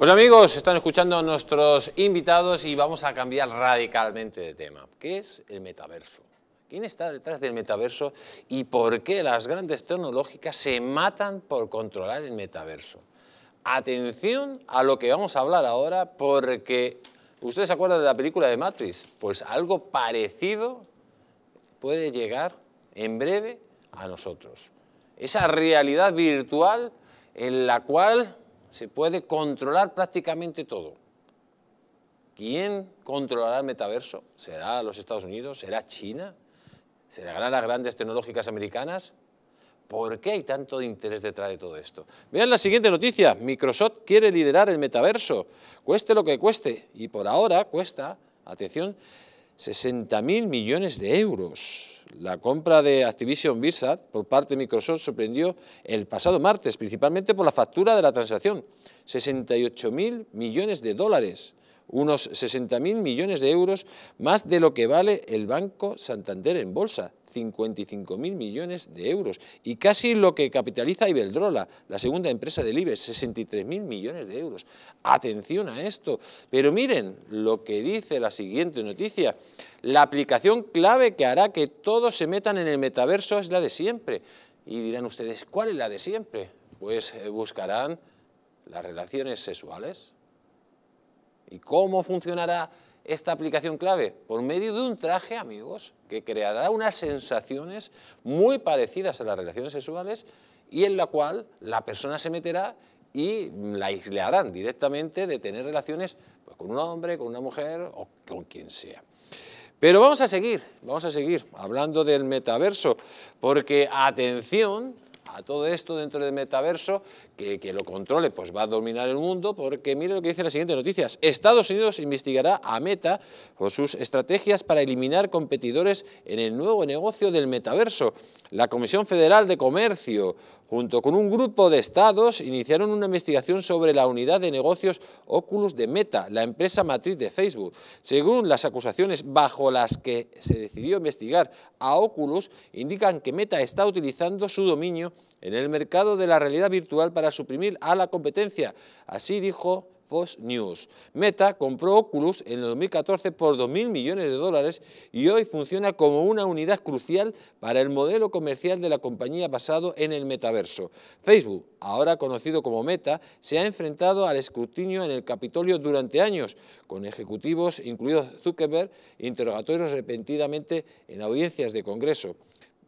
Pues amigos, están escuchando a nuestros invitados y vamos a cambiar radicalmente de tema. ¿Qué es el metaverso? ¿Quién está detrás del metaverso y por qué las grandes tecnológicas se matan por controlar el metaverso? Atención a lo que vamos a hablar ahora porque ustedes se acuerdan de la película de Matrix, pues algo parecido puede llegar en breve a nosotros. Esa realidad virtual en la cual se puede controlar prácticamente todo. ¿Quién controlará el metaverso? ¿Será los Estados Unidos? ¿Será China? ¿Serán las grandes tecnológicas americanas? ¿Por qué hay tanto interés detrás de todo esto? Vean la siguiente noticia. Microsoft quiere liderar el metaverso, cueste lo que cueste. Y por ahora cuesta, atención, 60.000 millones de euros. La compra de Activision Blizzard por parte de Microsoft sorprendió el pasado martes, principalmente por la factura de la transacción, 68.000 millones de dólares, unos 60.000 millones de euros más de lo que vale el Banco Santander en bolsa, 55.000 millones de euros y casi lo que capitaliza Iberdrola, la segunda empresa del IBEX, 63.000 millones de euros. Atención a esto, pero miren lo que dice la siguiente noticia. La aplicación clave que hará que todos se metan en el metaverso es la de siempre. Y dirán ustedes, ¿cuál es la de siempre? Pues eh, buscarán las relaciones sexuales. ¿Y cómo funcionará esta aplicación clave? Por medio de un traje, amigos, que creará unas sensaciones muy parecidas a las relaciones sexuales y en la cual la persona se meterá y la aislarán directamente de tener relaciones pues, con un hombre, con una mujer o con quien sea. Pero vamos a seguir, vamos a seguir hablando del metaverso, porque atención, a todo esto dentro del metaverso, que, que lo controle, pues va a dominar el mundo, porque mire lo que dice la siguiente noticias. Estados Unidos investigará a Meta por sus estrategias para eliminar competidores en el nuevo negocio del metaverso. La Comisión Federal de Comercio, junto con un grupo de estados, iniciaron una investigación sobre la unidad de negocios Oculus de Meta, la empresa matriz de Facebook. Según las acusaciones bajo las que se decidió investigar a Oculus, indican que Meta está utilizando su dominio en el mercado de la realidad virtual para suprimir a la competencia. Así dijo Fox News. Meta compró Oculus en el 2014 por 2.000 millones de dólares y hoy funciona como una unidad crucial para el modelo comercial de la compañía basado en el metaverso. Facebook, ahora conocido como Meta, se ha enfrentado al escrutinio en el Capitolio durante años, con ejecutivos, incluidos Zuckerberg, interrogatorios repentinamente en audiencias de Congreso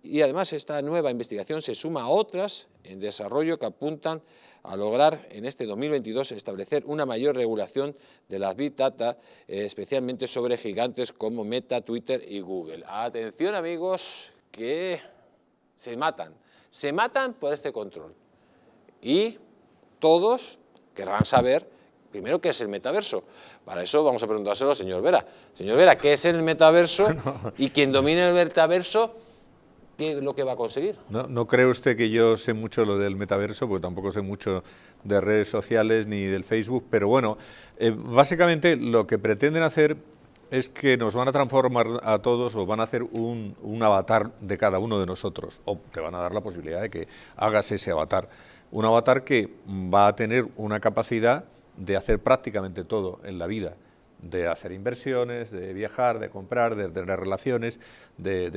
y además esta nueva investigación se suma a otras en desarrollo que apuntan a lograr en este 2022 establecer una mayor regulación de las Big Data, eh, especialmente sobre gigantes como Meta, Twitter y Google. Atención amigos, que se matan, se matan por este control. Y todos querrán saber primero, ¿qué es el metaverso? Para eso vamos a preguntárselo al señor Vera. Señor Vera, ¿qué es el metaverso? Y quien domina el metaverso qué es lo que va a conseguir. No, no cree usted que yo sé mucho lo del metaverso, porque tampoco sé mucho de redes sociales ni del Facebook, pero bueno, eh, básicamente lo que pretenden hacer es que nos van a transformar a todos o van a hacer un, avatar de cada uno de nosotros, o te van a dar la posibilidad de que hagas ese avatar. Un avatar que va a tener una capacidad de hacer prácticamente todo en la vida, de hacer inversiones, de viajar, de comprar, de tener relaciones, de,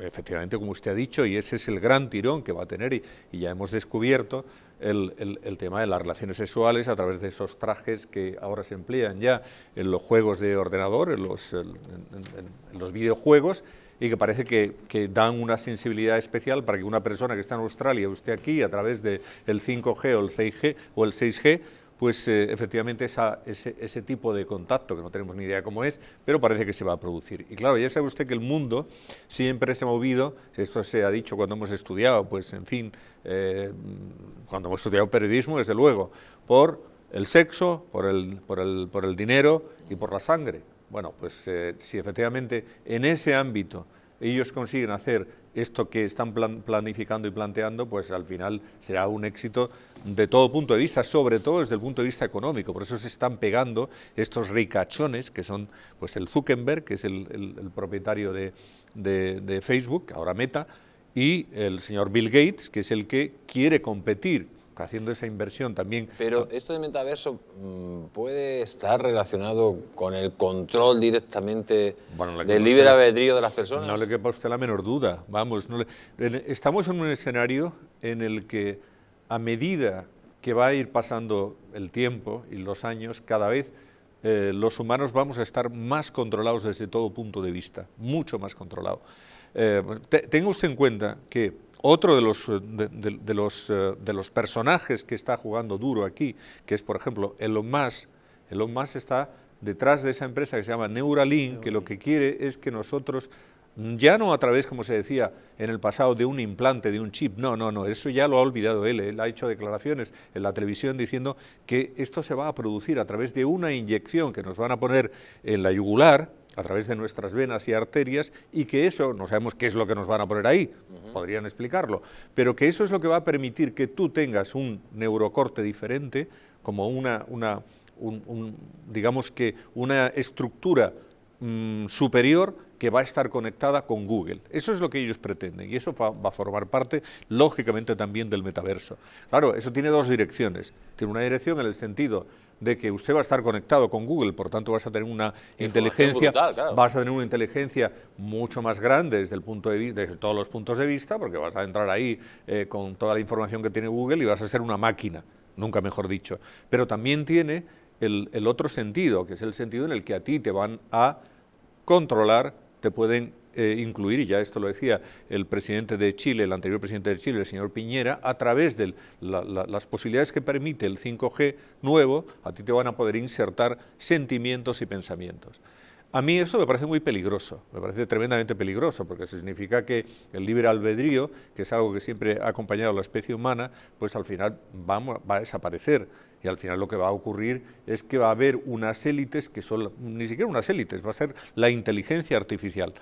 efectivamente, como usted ha dicho, y ese es el gran tirón que va a tener, y, ya hemos descubierto el, tema de las relaciones sexuales a través de esos trajes que ahora se emplean ya en los juegos de ordenador, en los, videojuegos, y que parece que, dan una sensibilidad especial para que una persona que está en Australia, usted aquí, a través del 5G el 6G, o el 6G pues eh, efectivamente ese, ese, tipo de contacto, que no tenemos ni idea cómo es, pero parece que se va a producir. Y claro, ya sabe usted que el mundo siempre se ha movido, esto se ha dicho cuando hemos estudiado, pues en fin, eh, cuando hemos estudiado periodismo, desde luego, por el sexo, por el, por el, por el dinero y por la sangre. Bueno, pues eh, si efectivamente en ese ámbito ellos consiguen hacer esto que están planificando y planteando, pues al final será un éxito de todo punto de vista, sobre todo desde el punto de vista económico. Por eso se están pegando estos ricachones, que son pues el Zuckerberg, que es el, propietario de, de, de Facebook, ahora Meta, y el señor Bill Gates, que es el que quiere competir haciendo esa inversión también. Pero esto de metaverso mm, puede estar relacionado con el control directamente del libre albedrío de las personas. No le quepa a usted la menor duda, vamos. No estamos en un escenario en el que a medida que va a ir pasando el tiempo y los años, cada vez eh, los humanos vamos a estar más controlados desde todo punto de vista, mucho más controlados. Eh, tenga usted en cuenta que otro de los, eh, de, los, eh, de los personajes que está jugando duro aquí, que es, por ejemplo, Elon Musk, Elon Musk está detrás de esa empresa que se llama Neuralink, que lo que quiere es que nosotros, ya no a través, como se decía en el pasado, de un implante, de un chip, no, no, no, eso ya lo ha olvidado él, él ha hecho declaraciones en la televisión diciendo que esto se va a producir a través de una inyección que nos van a poner en la yugular, a través de nuestras venas y arterias y que eso, no sabemos qué es lo que nos van a poner ahí, podrían explicarlo, pero que eso es lo que va a permitir que tú tengas un neurocorte diferente, como una, una digamos que una estructura mm, superior que va a estar conectada con Google. Eso es lo que ellos pretenden y eso va a formar parte, lógicamente, también del metaverso. Claro, eso tiene dos direcciones. Tiene una dirección en el sentido de que usted va a estar conectado con Google, por tanto vas a tener una inteligencia, vas a tener una inteligencia mucho más grande desde el punto de vista, desde todos los puntos de vista, porque vas a entrar ahí eh, con toda la información que tiene Google y vas a ser una máquina, nunca mejor dicho. Pero también tiene el, el otro sentido, que es el sentido en el que a ti te van a controlar, te pueden eh, incluir, y ya esto lo decía el presidente de Chile, el anterior presidente de Chile, el señor Piñera, a través de las posibilidades que permite el 5G nuevo, a ti te van a poder insertar sentimientos y pensamientos. A mí eso me parece muy peligroso, me parece tremendamente peligroso, porque eso significa que el libre albedrío, que es algo que siempre ha acompañado a la especie humana, pues al final va a desaparecer. Y al final lo que va a ocurrir es que va a haber unas élites que son, ni siquiera unas élites, va a ser la inteligencia artificial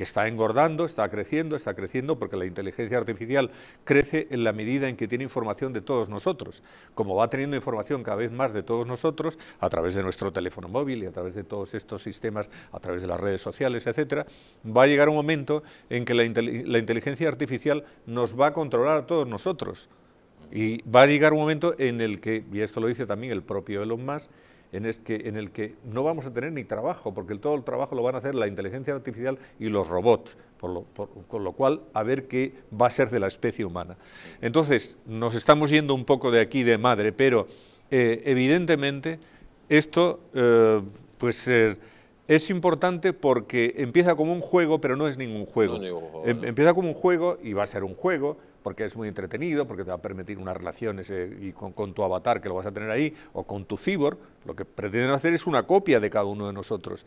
que está engordando, está creciendo, está creciendo, porque la inteligencia artificial crece en la medida en que tiene información de todos nosotros. Como va teniendo información cada vez más de todos nosotros, a través de nuestro teléfono móvil y a través de todos estos sistemas, a través de las redes sociales, etcétera, va a llegar un momento en que la, la inteligencia artificial nos va a controlar a todos nosotros. Y va a llegar un momento en el que, y esto lo dice también el propio Elon Musk, en, que, en el que no vamos a tener ni trabajo, porque todo el trabajo lo van a hacer la inteligencia artificial y los robots, con lo cual a ver qué va a ser de la especie humana. Entonces, nos estamos yendo un poco de aquí de madre, pero eh, evidentemente esto eh, pues, eh, es importante porque empieza como un juego, pero no es ningún juego. Em, empieza como un juego y va a ser un juego, porque es muy entretenido, porque te va a permitir unas relaciones y con, tu avatar que lo vas a tener ahí, o con tu cibor, lo que pretenden hacer es una copia de cada uno de nosotros.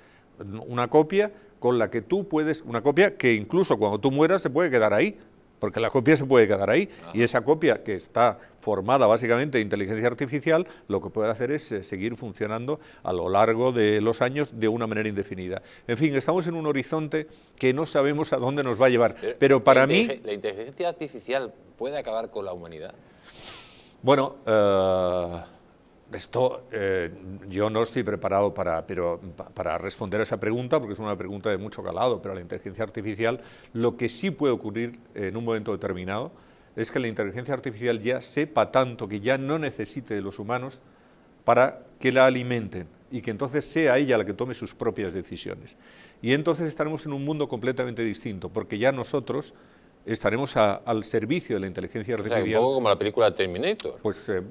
Una copia con la que tú puedes, una copia que incluso cuando tú mueras se puede quedar ahí, porque la copia se puede quedar ahí y esa copia que está formada básicamente de inteligencia artificial, lo que puede hacer es eh, seguir funcionando a lo largo de los años de una manera indefinida. En fin, estamos en un horizonte que no sabemos a dónde nos va a llevar, eh, eh, pero, para mí... ¿La inteligencia artificial puede acabar con la humanidad? Bueno... Esto eh, yo no estoy preparado para, pero, para responder a esa pregunta, porque es una pregunta de mucho calado, pero la inteligencia artificial, lo que sí puede ocurrir en un momento determinado es que la inteligencia artificial ya sepa tanto que ya no necesite de los humanos para que la alimenten y que entonces sea ella la que tome sus propias decisiones. Y entonces estaremos en un mundo completamente distinto, porque ya nosotros estaremos al servicio de la inteligencia artificial. un poco como la película Terminator. Pues eh,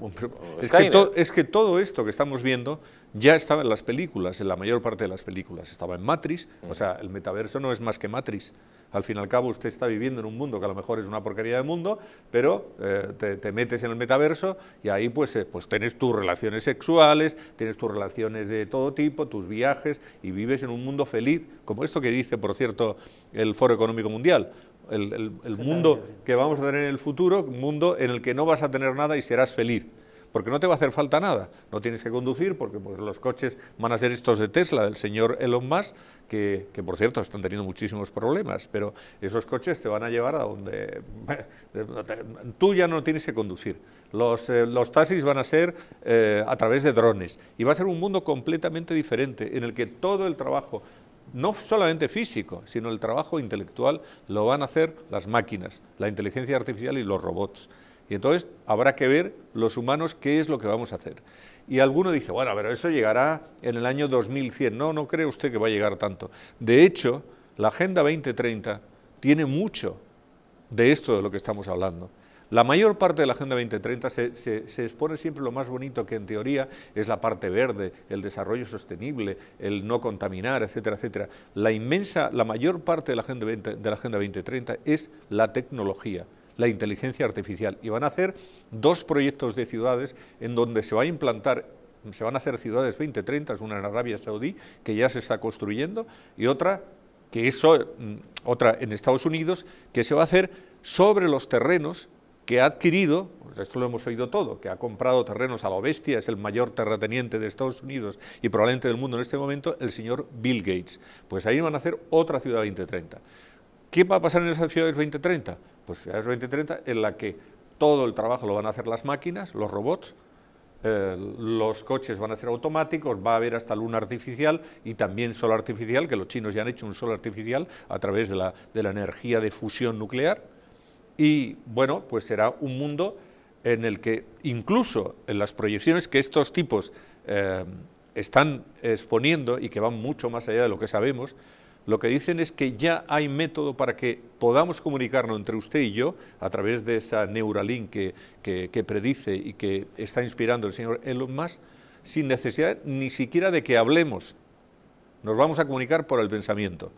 es, que todo esto que estamos viendo ya estaba en las películas, en la mayor parte de las películas. Estaba en Matrix, o mm. sea, el metaverso no es más que Matrix. Al fin y al cabo, usted está viviendo en un mundo que a lo mejor es una porquería de mundo, pero eh, te, metes en el metaverso y ahí pues, eh, pues tienes tus relaciones sexuales, tienes tus relaciones de todo tipo, tus viajes y vives en un mundo feliz, como esto que dice, por cierto, el Foro Económico Mundial el, mundo que vamos a tener en el futuro, un mundo en el que no vas a tener nada y serás feliz porque no te va a hacer falta nada. No tienes que conducir porque pues, los coches van a ser estos de Tesla, del señor Elon Musk, que, por cierto están teniendo muchísimos problemas, pero esos coches te van a llevar a donde tú ya no tienes que conducir. Los, eh, taxis van a ser eh, a través de drones y va a ser un mundo completamente diferente en el que todo el trabajo no solamente físico, sino el trabajo intelectual lo van a hacer las máquinas, la inteligencia artificial y los robots. Y entonces habrá que ver los humanos qué es lo que vamos a hacer. Y alguno dice, bueno, pero eso llegará en el año 2100. No, no cree usted que va a llegar tanto. De hecho, la Agenda 2030 tiene mucho de esto de lo que estamos hablando. La mayor parte de la Agenda 2030 se, expone siempre lo más bonito que en teoría es la parte verde, el desarrollo sostenible, el no contaminar, etcétera, etcétera. La inmensa, la mayor parte de la Agenda, de la agenda 2030 es la tecnología la inteligencia artificial y van a hacer dos proyectos de ciudades en donde se va a implantar se van a hacer ciudades 2030, una en Arabia Saudí que ya se está construyendo y otra que eso mm, otra en Estados Unidos que se va a hacer sobre los terrenos que ha adquirido, pues esto lo hemos oído todo, que ha comprado terrenos a la bestia, es el mayor terrateniente de Estados Unidos y probablemente del mundo en este momento, el señor Bill Gates. Pues ahí van a hacer otra ciudad 2030. ¿Qué va a pasar en esas ciudades 2030? Pues ciudades 2030 en la que todo el trabajo lo van a hacer las máquinas, los robots, eh, los coches van a ser automáticos, va a haber hasta luna artificial y también sol artificial, que los chinos ya han hecho un sol artificial a través de la, de la energía de fusión nuclear y bueno, pues será un mundo en el que incluso en las proyecciones que estos tipos eh, están exponiendo y que van mucho más allá de lo que sabemos, lo que dicen es que ya hay método para que podamos comunicarnos entre usted y yo a través de esa Neuralink que, que predice y que está inspirando el señor Elon Musk, sin necesidad ni siquiera de que hablemos. Nos vamos a comunicar por el pensamiento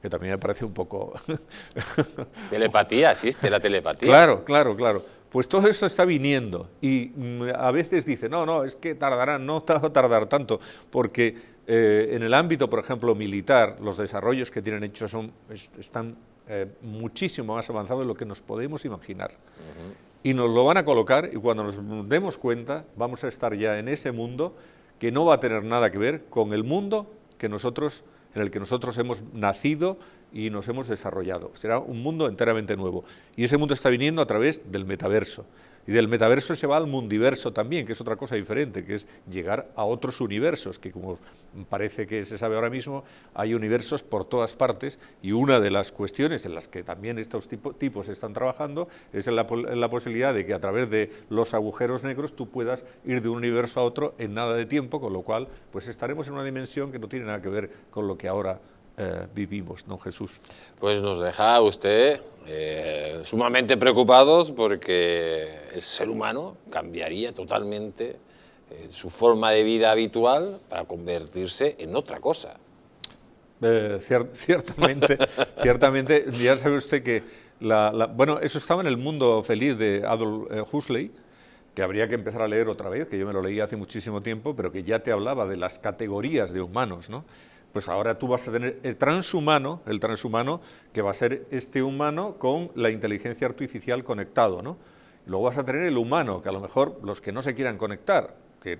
que también me parece un poco... telepatía, existe la telepatía. Claro, claro, claro. Pues todo eso está viniendo y mm, a veces dice, no, no, es que tardará, no va a tardar tanto, porque eh, en el ámbito, por ejemplo, militar, los desarrollos que tienen hechos son, están eh, muchísimo más avanzados de lo que nos podemos imaginar. Y nos lo van a colocar y cuando nos demos cuenta vamos a estar ya en ese mundo que no va a tener nada que ver con el mundo que nosotros en el que nosotros hemos nacido y nos hemos desarrollado. Será un mundo enteramente nuevo. Y ese mundo está viniendo a través del metaverso. Y del metaverso se va al mundiverso también, que es otra cosa diferente, que es llegar a otros universos, que como parece que se sabe ahora mismo, hay universos por todas partes y una de las cuestiones en las que también estos tipos están trabajando es en la, la, posibilidad de que a través de los agujeros negros tú puedas ir de un universo a otro en nada de tiempo, con lo cual pues estaremos en una dimensión que no tiene nada que ver con lo que ahora eh, vivimos, ¿no, Jesús? Pues nos deja usted eh, sumamente preocupados porque el ser humano cambiaría totalmente eh, su forma de vida habitual para convertirse en otra cosa. ciertamente, ciertamente, ya sabe usted que, bueno, eso estaba en el mundo feliz de Adolf Huxley, que habría que empezar a leer otra vez, que yo me lo leí hace muchísimo tiempo, pero que ya te hablaba de las categorías de humanos, ¿no? pues ahora tú vas a tener el transhumano, el transhumano que va a ser este humano con la inteligencia artificial conectado, ¿no? Luego vas a tener el humano, que a lo mejor los que no se quieran conectar, que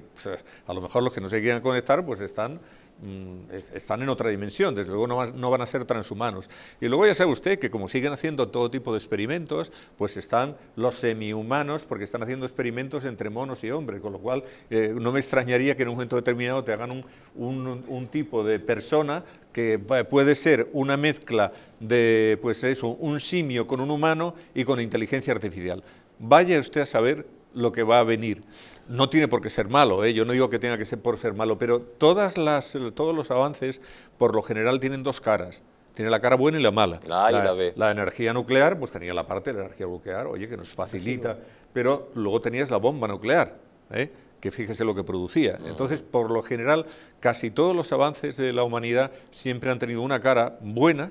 a lo mejor los que no se quieran conectar pues están Mm, están en otra dimensión, desde luego no, van a ser transhumanos. Y luego ya sabe usted que como siguen haciendo todo tipo de experimentos, pues están los semihumanos, porque están haciendo experimentos entre monos y hombres, con lo cual eh, no me extrañaría que en un momento determinado te hagan un, un tipo de persona que puede ser una mezcla de pues eso, un simio con un humano y con inteligencia artificial. Vaya usted a saber lo que va a venir no tiene por qué ser malo, ¿eh? yo no digo que tenga que ser por ser malo, pero todas las, todos los avances por lo general tienen dos caras. Tiene la cara buena y la mala. La La energía nuclear, pues tenía la parte de la energía nuclear, oye, que nos facilita. Pero luego tenías la bomba nuclear, ¿eh? que fíjese lo que producía. Entonces, por lo general, casi todos los avances de la humanidad siempre han tenido una cara buena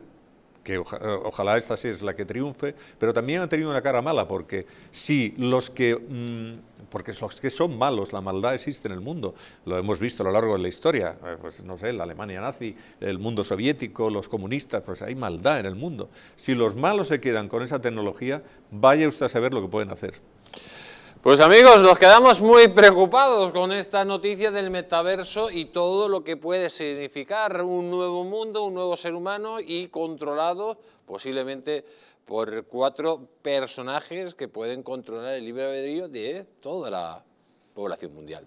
que eh, ojalá esta sea la que triunfe, pero también ha tenido una cara mala, porque si los que, mm, porque los que son malos, la maldad existe en el mundo, lo hemos visto a lo largo de la historia, eh, pues no sé, la Alemania nazi, el mundo soviético, los comunistas, pues hay maldad en el mundo. Si los malos se quedan con esa tecnología, vaya usted a saber lo que pueden hacer. Pues amigos, nos quedamos muy preocupados con esta noticia del metaverso y todo lo que puede significar un nuevo mundo, un nuevo ser humano y controlado posiblemente por cuatro personajes que pueden controlar el libre albedrío de toda la población mundial.